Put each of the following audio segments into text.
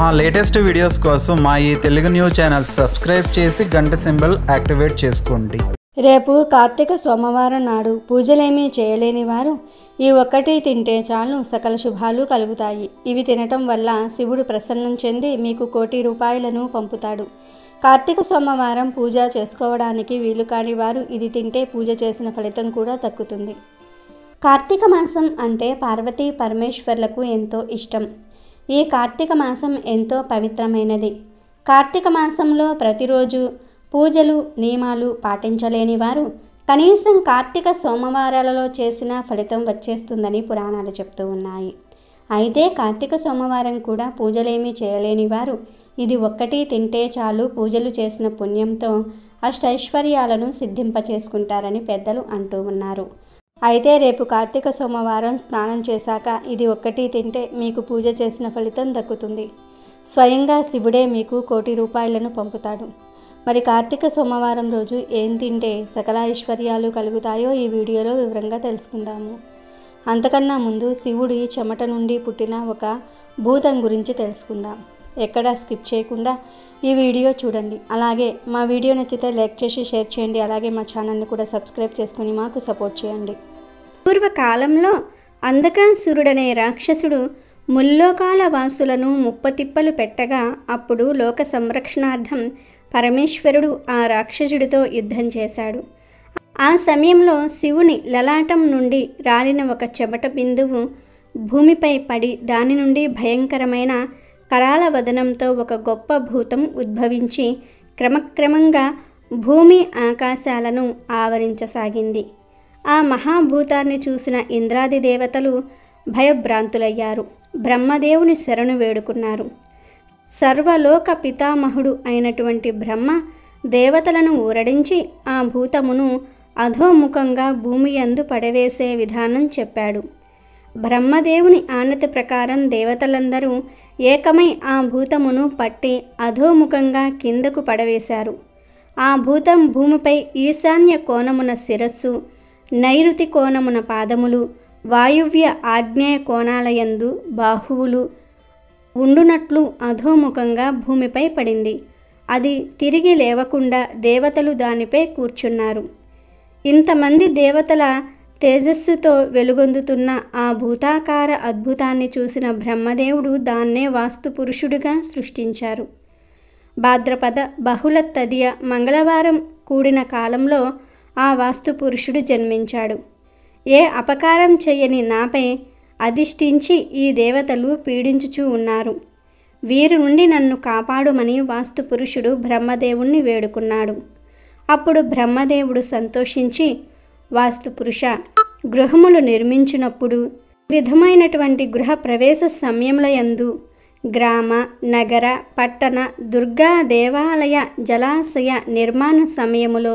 మా latest videos కోసం మా ఈ తెలుగు న్యూస్ ఛానల్ సబ్స్క్రైబ్ చేసి గంట సింబల్ యాక్టివేట్ చేసుకోండి రేపు కార్తీక సోమవారం నాడు పూజలేమీ చేయలేని వారు ఈ ఒక్కటి తింటే చాలు సకల శుభాలు కలుగుతాయి ఇవి తినటం వల్ల శివుడు ప్రసన్నం చెంది మీకు కోటి రూపాయలను పంపుతాడు కార్తీక సోమవారం పూజ చేసుకోవడానికి వీలు కాని వారు ఇది తింటే పూజ చేసిన ఫలితం కూడా తక్కుతుంది కార్తీక మాసం అంటే పార్వతీ పరమేశ్వర్లకు ఎంతో ఇష్టం ఈ కార్తీక మాసం ఎంతో పవిత్రమైనది కార్తీక మాసంలో ప్రతిరోజు పూజలు నియమాలు పాటించలేని వారు కనీసం కార్తీక సోమవారాలలో చేసిన ఫలితం వచ్చేస్తుందని పురాణాలు చెప్తూ ఉన్నాయి అయితే కార్తీక సోమవారం కూడా పూజలేమీ చేయలేని వారు ఇది ఒక్కటి తింటే చాలు పూజలు చేసిన పుణ్యంతో అష్టైశ్వర్యాలను సిద్ధింపచేసుకుంటారని పెద్దలు అంటూ ఉన్నారు అయితే రేపు కార్తీక సోమవారం స్నానం చేశాక ఇది ఒక్కటి తింటే మీకు పూజ చేసిన ఫలితం దక్కుతుంది స్వయంగా శివుడే మీకు కోటి రూపాయలను పంపుతాడు మరి కార్తీక సోమవారం రోజు ఏం తింటే సకల ఐశ్వర్యాలు కలుగుతాయో ఈ వీడియోలో వివరంగా తెలుసుకుందాము అంతకన్నా ముందు శివుడి చెమట నుండి పుట్టిన ఒక భూతం గురించి తెలుసుకుందాం ఎక్కడా స్కిప్ చేయకుండా ఈ వీడియో చూడండి అలాగే మా వీడియో నచ్చితే లైక్ చేసి షేర్ చేయండి అలాగే మా ఛానల్ని కూడా సబ్స్క్రైబ్ చేసుకుని మాకు సపోర్ట్ చేయండి పూర్వకాలంలో అంధకాసురుడనే రాక్షసుడు ముల్లోకాల వాసులను ముప్పతిప్పలు పెట్టగా అప్పుడు లోక సంరక్షణార్థం పరమేశ్వరుడు ఆ రాక్షసుడితో యుద్ధం చేశాడు ఆ సమయంలో శివుని లలాటం నుండి రాలిన ఒక చెమట బిందువు భూమిపై పడి దాని నుండి భయంకరమైన కరాల వదనంతో ఒక గొప్ప భూతం ఉద్భవించి క్రమక్రమంగా భూమి ఆకాశాలను ఆవరించసాగింది ఆ మహాభూతాన్ని చూసిన ఇంద్రాది దేవతలు భయభ్రాంతులయ్యారు బ్రహ్మదేవుని శరణు వేడుకున్నారు సర్వలోక పితామహుడు అయినటువంటి బ్రహ్మ దేవతలను ఊరడించి ఆ భూతమును అధోముఖంగా భూమి అందు పడవేసే విధానం చెప్పాడు బ్రహ్మదేవుని ఆనతి ప్రకారం దేవతలందరూ ఏకమై ఆ భూతమును పట్టి అధోముఖంగా కిందకు పడవేశారు ఆ భూతం భూమిపై ఈశాన్య కోణమున శిరస్సు నైరుతి కోణమున పాదములు వాయువ్య ఆగ్నేయ కోణాలయందు బాహువులు ఉండునట్లు అధోముఖంగా భూమిపై పడింది అది తిరిగి లేవకుండా దేవతలు దానిపై కూర్చున్నారు ఇంతమంది దేవతల తేజస్సుతో వెలుగొందుతున్న ఆ భూతాకార అద్భుతాన్ని చూసిన బ్రహ్మదేవుడు దాన్నే వాస్తు పురుషుడుగా సృష్టించారు భాద్రపద బహుళ తదియ మంగళవారం కూడిన కాలంలో ఆ వాస్తు పురుషుడు జన్మించాడు ఏ అపకారం చేయని నాపై అధిష్ఠించి ఈ దేవతలు పీడించుచూ ఉన్నారు వీరి నుండి నన్ను కాపాడుమని వాస్తు పురుషుడు బ్రహ్మదేవుణ్ణి వేడుకున్నాడు అప్పుడు బ్రహ్మదేవుడు సంతోషించి వాస్తు పురుష గృహములు నిర్మించినప్పుడు విధమైనటువంటి గృహ ప్రవేశ సమయంలయందు గ్రామ నగర పట్టణ దుర్గా దేవాలయ జలాశయ నిర్మాణ సమయములో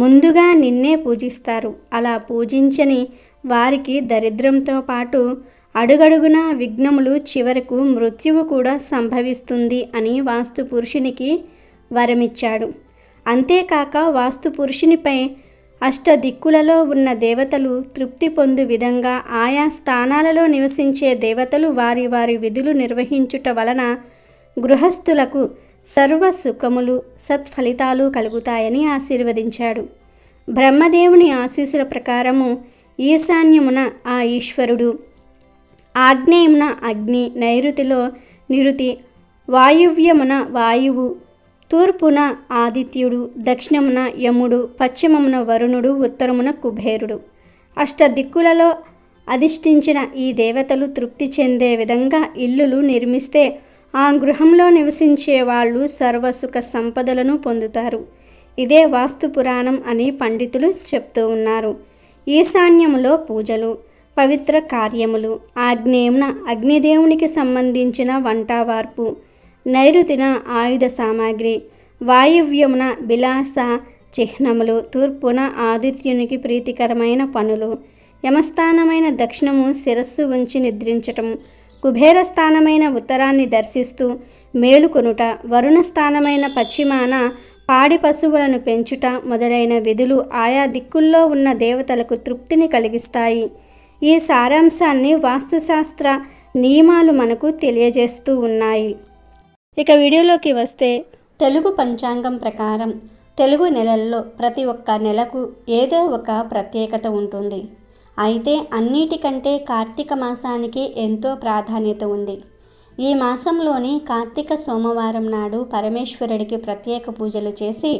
ముందుగా నిన్నే పూజిస్తారు అలా పూజించని వారికి దరిద్రంతో పాటు అడుగడుగున విఘ్నములు చివరకు మృత్యువు కూడా సంభవిస్తుంది అని వాస్తు పురుషునికి వరమిచ్చాడు అంతేకాక వాస్తు పురుషునిపై అష్టదిక్కులలో ఉన్న దేవతలు తృప్తి పొందు విధంగా ఆయా స్థానాలలో నివసించే దేవతలు వారి వారి విధులు నిర్వహించుట వలన గృహస్థులకు సర్వ సుఖములు సత్ఫలితాలు కలుగుతాయని ఆశీర్వదించాడు బ్రహ్మదేవుని ఆశీస్సుల ప్రకారము ఈశాన్యమున ఆ ఈశ్వరుడు ఆగ్నేయమున అగ్ని నైరుతిలో నిరుతి వాయువ్యమున వాయువు తూర్పున ఆదిత్యుడు దక్షిణమున యముడు పశ్చిమమున వరుణుడు ఉత్తరమున కుబేరుడు అష్టదిక్కులలో అధిష్ఠించిన ఈ దేవతలు తృప్తి చెందే విధంగా ఇల్లులు నిర్మిస్తే ఆ గృహంలో నివసించే వాళ్ళు సర్వసుఖ సంపదలను పొందుతారు ఇదే వాస్తు పురాణం అని పండితులు చెప్తూ ఉన్నారు ఈశాన్యములో పూజలు పవిత్ర కార్యములు ఆగ్నేయమున అగ్నిదేవునికి సంబంధించిన వంటావార్పు నైరుతిన ఆయుధ సామాగ్రి వాయువ్యమున విలాస చిహ్నములు తూర్పున ఆదిత్యునికి ప్రీతికరమైన పనులు యమస్థానమైన దక్షిణము శిరస్సు ఉంచి నిద్రించటం కుబేర స్థానమైన ఉత్తరాన్ని దర్శిస్తూ మేలుకొనుట వరుణ స్థానమైన పశ్చిమాన పాడి పశువులను పెంచుట మొదలైన విధులు ఆయా దిక్కుల్లో ఉన్న దేవతలకు తృప్తిని కలిగిస్తాయి ఈ సారాంశాన్ని వాస్తుశాస్త్ర నియమాలు మనకు తెలియజేస్తూ ఉన్నాయి ఇక వీడియోలోకి వస్తే తెలుగు పంచాంగం ప్రకారం తెలుగు నెలల్లో ప్రతి ఒక్క నెలకు ఏదో ఒక ప్రత్యేకత ఉంటుంది అయితే అన్నిటికంటే కార్తీక మాసానికి ఎంతో ప్రాధాన్యత ఉంది ఈ మాసంలోని కార్తీక సోమవారం నాడు పరమేశ్వరుడికి ప్రత్యేక పూజలు చేసి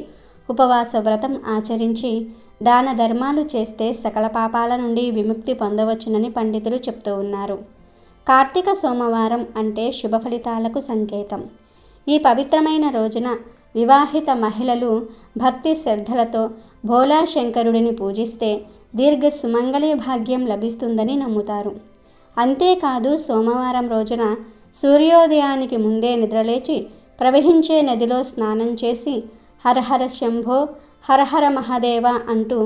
ఉపవాస వ్రతం ఆచరించి దాన ధర్మాలు చేస్తే సకల పాపాల నుండి విముక్తి పొందవచ్చునని పండితులు చెప్తూ ఉన్నారు కార్తీక సోమవారం అంటే శుభ ఫలితాలకు సంకేతం ఈ పవిత్రమైన రోజున వివాహిత మహిళలు భక్తి శ్రద్ధలతో భోలా శంకరుడిని పూజిస్తే దీర్ఘ సుమంగళీ భాగ్యం లభిస్తుందని నమ్ముతారు అంతేకాదు సోమవారం రోజున సూర్యోదయానికి ముందే నిద్రలేచి ప్రవహించే నదిలో స్నానం చేసి హరహర శంభో హరహర మహాదేవ అంటూ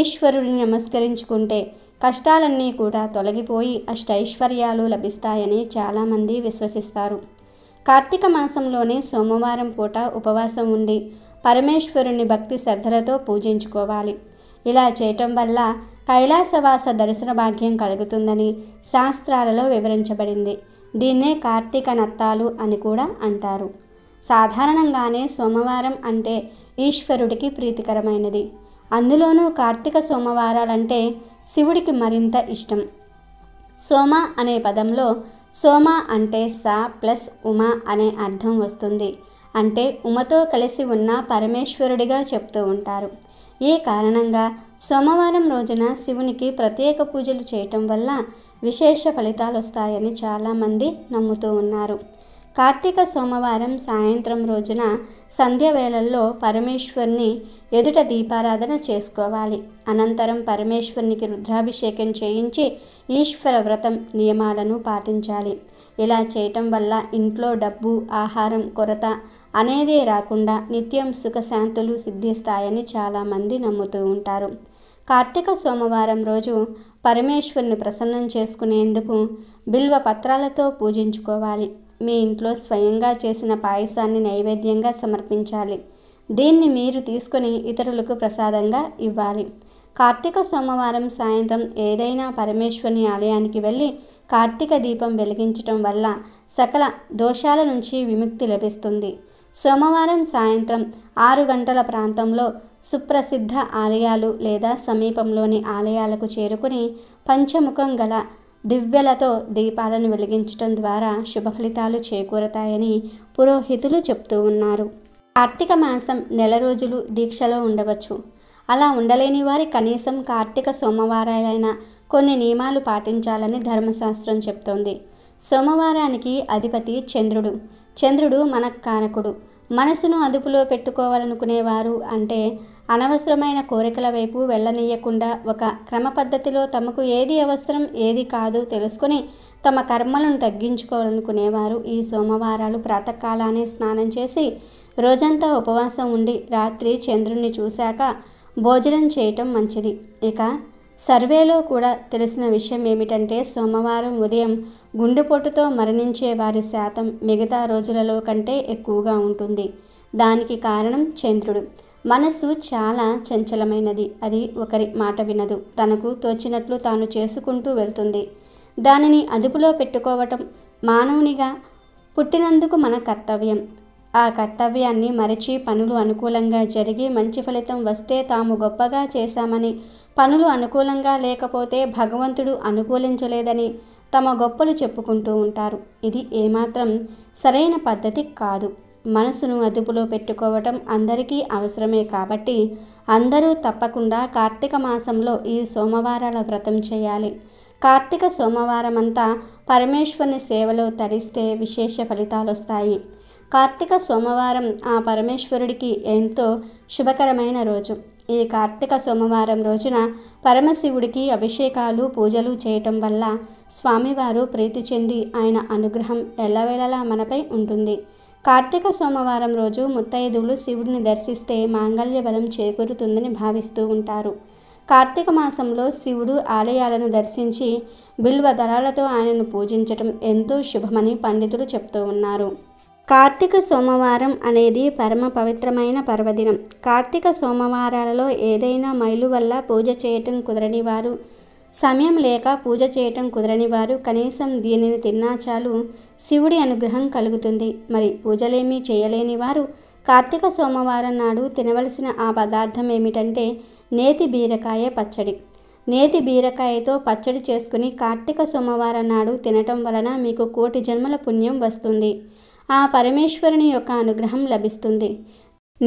ఈశ్వరుడిని నమస్కరించుకుంటే కష్టాలన్నీ కూడా తొలగిపోయి అష్టైశ్వర్యాలు లభిస్తాయని చాలామంది విశ్వసిస్తారు కార్తీక మాసంలోనే సోమవారం పూట ఉపవాసం ఉండి పరమేశ్వరుని భక్తి శ్రద్ధలతో పూజించుకోవాలి ఇలా చేయటం వల్ల కైలాసవాస దర్శన భాగ్యం కలుగుతుందని శాస్త్రాలలో వివరించబడింది దీన్నే కార్తీక నత్తాలు అని కూడా అంటారు సాధారణంగానే సోమవారం అంటే ఈశ్వరుడికి ప్రీతికరమైనది అందులోనూ కార్తీక సోమవారాలంటే శివుడికి మరింత ఇష్టం సోమ అనే పదంలో సోమ అంటే సా ప్లస్ ఉమ అనే అర్థం వస్తుంది అంటే ఉమతో కలిసి ఉన్న పరమేశ్వరుడిగా చెప్తూ ఉంటారు ఈ కారణంగా సోమవారం రోజున శివునికి ప్రత్యేక పూజలు చేయటం వల్ల విశేష ఫలితాలు వస్తాయని చాలామంది నమ్ముతూ ఉన్నారు కార్తీక సోమవారం సాయంత్రం రోజున సంధ్యవేళల్లో పరమేశ్వరుని ఎదుట దీపారాధన చేసుకోవాలి అనంతరం పరమేశ్వరునికి రుద్రాభిషేకం చేయించి ఈశ్వర వ్రతం నియమాలను పాటించాలి ఇలా చేయటం వల్ల ఇంట్లో డబ్బు ఆహారం కొరత అనేదే రాకుండా నిత్యం సుఖశాంతులు సిద్ధిస్తాయని చాలామంది నమ్ముతూ ఉంటారు కార్తీక సోమవారం రోజు పరమేశ్వరుని ప్రసన్నం చేసుకునేందుకు బిల్వ పత్రాలతో పూజించుకోవాలి మీ ఇంట్లో స్వయంగా చేసిన పాయసాన్ని నైవేద్యంగా సమర్పించాలి దీన్ని మీరు తీసుకుని ఇతరులకు ప్రసాదంగా ఇవ్వాలి కార్తీక సోమవారం సాయంత్రం ఏదైనా పరమేశ్వరుని ఆలయానికి వెళ్ళి కార్తీక దీపం వెలిగించటం వల్ల సకల దోషాల నుంచి విముక్తి లభిస్తుంది సోమవారం సాయంత్రం ఆరు గంటల ప్రాంతంలో సుప్రసిద్ధ ఆలయాలు లేదా సమీపంలోని ఆలయాలకు చేరుకుని పంచముఖం గల దివ్యలతో దీపాలను వెలిగించటం ద్వారా శుభ ఫలితాలు చేకూరతాయని పురోహితులు చెప్తూ ఉన్నారు కార్తీక మాసం నెల రోజులు దీక్షలో ఉండవచ్చు అలా ఉండలేని వారి కనీసం కార్తీక సోమవారాలైన కొన్ని నియమాలు పాటించాలని ధర్మశాస్త్రం చెప్తోంది సోమవారానికి అధిపతి చంద్రుడు చంద్రుడు కారకుడు మనసును అదుపులో పెట్టుకోవాలనుకునేవారు అంటే అనవసరమైన కోరికల వైపు వెళ్ళనీయకుండా ఒక క్రమ పద్ధతిలో తమకు ఏది అవసరం ఏది కాదు తెలుసుకుని తమ కర్మలను తగ్గించుకోవాలనుకునేవారు ఈ సోమవారాలు ప్రాతకాలానే స్నానం చేసి రోజంతా ఉపవాసం ఉండి రాత్రి చంద్రుణ్ణి చూశాక భోజనం చేయటం మంచిది ఇక సర్వేలో కూడా తెలిసిన విషయం ఏమిటంటే సోమవారం ఉదయం గుండెపోటుతో మరణించే వారి శాతం మిగతా రోజులలో కంటే ఎక్కువగా ఉంటుంది దానికి కారణం చంద్రుడు మనసు చాలా చంచలమైనది అది ఒకరి మాట వినదు తనకు తోచినట్లు తాను చేసుకుంటూ వెళ్తుంది దానిని అదుపులో పెట్టుకోవటం మానవునిగా పుట్టినందుకు మన కర్తవ్యం ఆ కర్తవ్యాన్ని మరచి పనులు అనుకూలంగా జరిగి మంచి ఫలితం వస్తే తాము గొప్పగా చేశామని పనులు అనుకూలంగా లేకపోతే భగవంతుడు అనుకూలించలేదని తమ గొప్పలు చెప్పుకుంటూ ఉంటారు ఇది ఏమాత్రం సరైన పద్ధతి కాదు మనసును అదుపులో పెట్టుకోవటం అందరికీ అవసరమే కాబట్టి అందరూ తప్పకుండా కార్తీక మాసంలో ఈ సోమవారాల వ్రతం చేయాలి కార్తీక సోమవారం అంతా పరమేశ్వరుని సేవలో తరిస్తే విశేష ఫలితాలు వస్తాయి కార్తీక సోమవారం ఆ పరమేశ్వరుడికి ఎంతో శుభకరమైన రోజు ఈ కార్తీక సోమవారం రోజున పరమశివుడికి అభిషేకాలు పూజలు చేయటం వల్ల స్వామివారు ప్రీతి చెంది ఆయన అనుగ్రహం ఎల్లవేళలా మనపై ఉంటుంది కార్తీక సోమవారం రోజు ముత్తైదువులు శివుడిని దర్శిస్తే మాంగళ్య బలం చేకూరుతుందని భావిస్తూ ఉంటారు కార్తీక మాసంలో శివుడు ఆలయాలను దర్శించి బిల్వ దళాలతో ఆయనను పూజించటం ఎంతో శుభమని పండితులు చెప్తూ ఉన్నారు కార్తీక సోమవారం అనేది పరమ పవిత్రమైన పర్వదినం కార్తీక సోమవారాలలో ఏదైనా మైలు వల్ల పూజ చేయటం కుదరని వారు సమయం లేక పూజ చేయటం కుదరని వారు కనీసం దీనిని తిన్నా చాలు శివుడి అనుగ్రహం కలుగుతుంది మరి పూజలేమీ చేయలేని వారు కార్తీక సోమవారం నాడు తినవలసిన ఆ పదార్థం ఏమిటంటే నేతి బీరకాయ పచ్చడి నేతి బీరకాయతో పచ్చడి చేసుకుని కార్తీక సోమవారం నాడు తినటం వలన మీకు కోటి జన్మల పుణ్యం వస్తుంది ఆ పరమేశ్వరుని యొక్క అనుగ్రహం లభిస్తుంది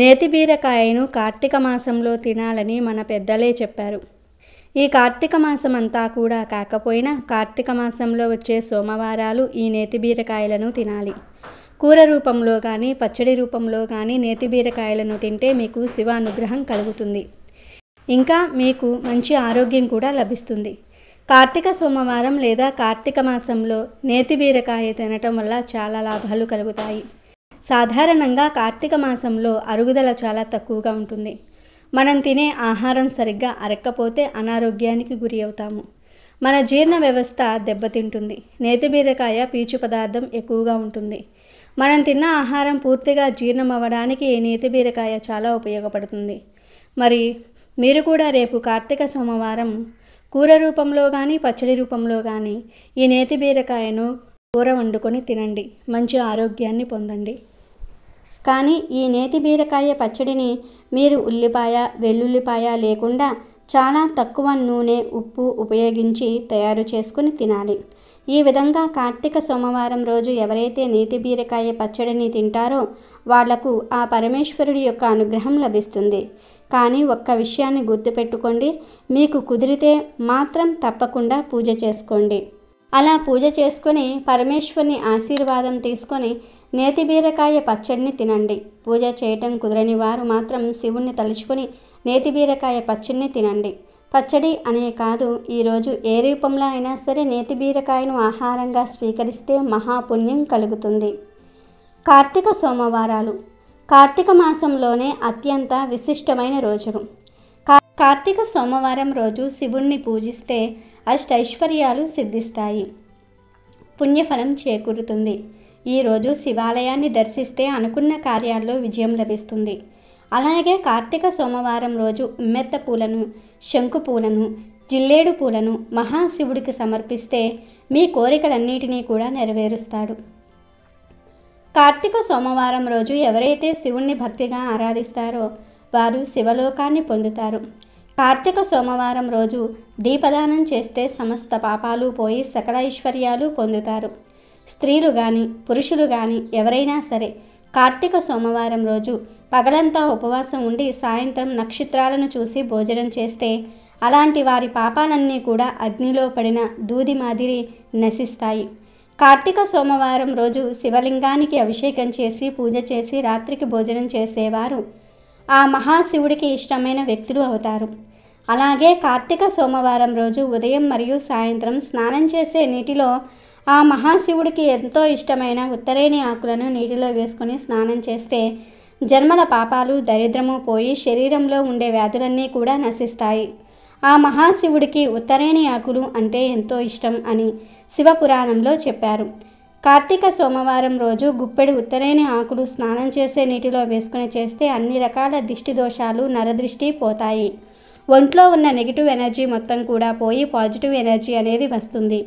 నేతి బీరకాయను కార్తీక మాసంలో తినాలని మన పెద్దలే చెప్పారు ఈ కార్తీక మాసం అంతా కూడా కాకపోయినా కార్తీక మాసంలో వచ్చే సోమవారాలు ఈ నేతి బీరకాయలను తినాలి కూర రూపంలో కానీ పచ్చడి రూపంలో కానీ నేతి బీరకాయలను తింటే మీకు శివ అనుగ్రహం కలుగుతుంది ఇంకా మీకు మంచి ఆరోగ్యం కూడా లభిస్తుంది కార్తీక సోమవారం లేదా కార్తీక మాసంలో నేతి బీరకాయ తినటం వల్ల చాలా లాభాలు కలుగుతాయి సాధారణంగా కార్తీక మాసంలో అరుగుదల చాలా తక్కువగా ఉంటుంది మనం తినే ఆహారం సరిగ్గా అరక్కపోతే అనారోగ్యానికి గురి అవుతాము మన జీర్ణ వ్యవస్థ దెబ్బతింటుంది నేతి బీరకాయ పీచు పదార్థం ఎక్కువగా ఉంటుంది మనం తిన్న ఆహారం పూర్తిగా జీర్ణం అవ్వడానికి నేతి బీరకాయ చాలా ఉపయోగపడుతుంది మరి మీరు కూడా రేపు కార్తీక సోమవారం కూర రూపంలో కానీ పచ్చడి రూపంలో కానీ ఈ నేతి బీరకాయను కూర వండుకొని తినండి మంచి ఆరోగ్యాన్ని పొందండి కానీ ఈ నేతి బీరకాయ పచ్చడిని మీరు ఉల్లిపాయ వెల్లుల్లిపాయ లేకుండా చాలా తక్కువ నూనె ఉప్పు ఉపయోగించి తయారు చేసుకుని తినాలి ఈ విధంగా కార్తీక సోమవారం రోజు ఎవరైతే నీతి బీరకాయ పచ్చడిని తింటారో వాళ్లకు ఆ పరమేశ్వరుడి యొక్క అనుగ్రహం లభిస్తుంది కానీ ఒక్క విషయాన్ని గుర్తుపెట్టుకోండి మీకు కుదిరితే మాత్రం తప్పకుండా పూజ చేసుకోండి అలా పూజ చేసుకుని పరమేశ్వరుని ఆశీర్వాదం తీసుకొని నేతి బీరకాయ పచ్చడిని తినండి పూజ చేయటం కుదరని వారు మాత్రం శివుణ్ణి తలుచుకొని నేతి బీరకాయ పచ్చడిని తినండి పచ్చడి అనే కాదు ఈరోజు ఏ రూపంలో అయినా సరే నేతి బీరకాయను ఆహారంగా స్వీకరిస్తే మహాపుణ్యం కలుగుతుంది కార్తీక సోమవారాలు కార్తీక మాసంలోనే అత్యంత విశిష్టమైన రోజు కార్తీక సోమవారం రోజు శివుణ్ణి పూజిస్తే అష్టైశ్వర్యాలు సిద్ధిస్తాయి పుణ్యఫలం చేకూరుతుంది ఈరోజు శివాలయాన్ని దర్శిస్తే అనుకున్న కార్యాల్లో విజయం లభిస్తుంది అలాగే కార్తీక సోమవారం రోజు ఉమ్మెత్త పూలను శంకు పూలను జిల్లేడు పూలను మహాశివుడికి సమర్పిస్తే మీ కోరికలన్నిటినీ కూడా నెరవేరుస్తాడు కార్తీక సోమవారం రోజు ఎవరైతే శివుణ్ణి భక్తిగా ఆరాధిస్తారో వారు శివలోకాన్ని పొందుతారు కార్తీక సోమవారం రోజు దీపదానం చేస్తే సమస్త పాపాలు పోయి సకల ఐశ్వర్యాలు పొందుతారు స్త్రీలు కానీ పురుషులు కానీ ఎవరైనా సరే కార్తీక సోమవారం రోజు పగలంతా ఉపవాసం ఉండి సాయంత్రం నక్షత్రాలను చూసి భోజనం చేస్తే అలాంటి వారి పాపాలన్నీ కూడా అగ్నిలో పడిన దూది మాదిరి నశిస్తాయి కార్తీక సోమవారం రోజు శివలింగానికి అభిషేకం చేసి పూజ చేసి రాత్రికి భోజనం చేసేవారు ఆ మహాశివుడికి ఇష్టమైన వ్యక్తులు అవుతారు అలాగే కార్తీక సోమవారం రోజు ఉదయం మరియు సాయంత్రం స్నానం చేసే నీటిలో ఆ మహాశివుడికి ఎంతో ఇష్టమైన ఉత్తరేణి ఆకులను నీటిలో వేసుకొని స్నానం చేస్తే జన్మల పాపాలు దరిద్రము పోయి శరీరంలో ఉండే వ్యాధులన్నీ కూడా నశిస్తాయి ఆ మహాశివుడికి ఉత్తరేణి ఆకులు అంటే ఎంతో ఇష్టం అని శివపురాణంలో చెప్పారు కార్తీక సోమవారం రోజు గుప్పెడు ఉత్తరైన ఆకులు స్నానం చేసే నీటిలో వేసుకుని చేస్తే అన్ని రకాల దిష్టి దోషాలు నరదృష్టి పోతాయి ఒంట్లో ఉన్న నెగిటివ్ ఎనర్జీ మొత్తం కూడా పోయి పాజిటివ్ ఎనర్జీ అనేది వస్తుంది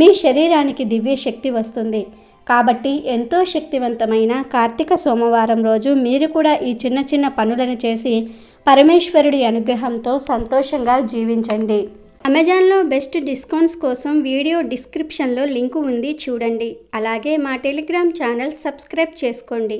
మీ శరీరానికి దివ్య శక్తి వస్తుంది కాబట్టి ఎంతో శక్తివంతమైన కార్తీక సోమవారం రోజు మీరు కూడా ఈ చిన్న చిన్న పనులను చేసి పరమేశ్వరుడి అనుగ్రహంతో సంతోషంగా జీవించండి అమెజాన్లో బెస్ట్ డిస్కౌంట్స్ కోసం వీడియో డిస్క్రిప్షన్లో లింకు ఉంది చూడండి అలాగే మా టెలిగ్రామ్ ఛానల్ సబ్స్క్రైబ్ చేసుకోండి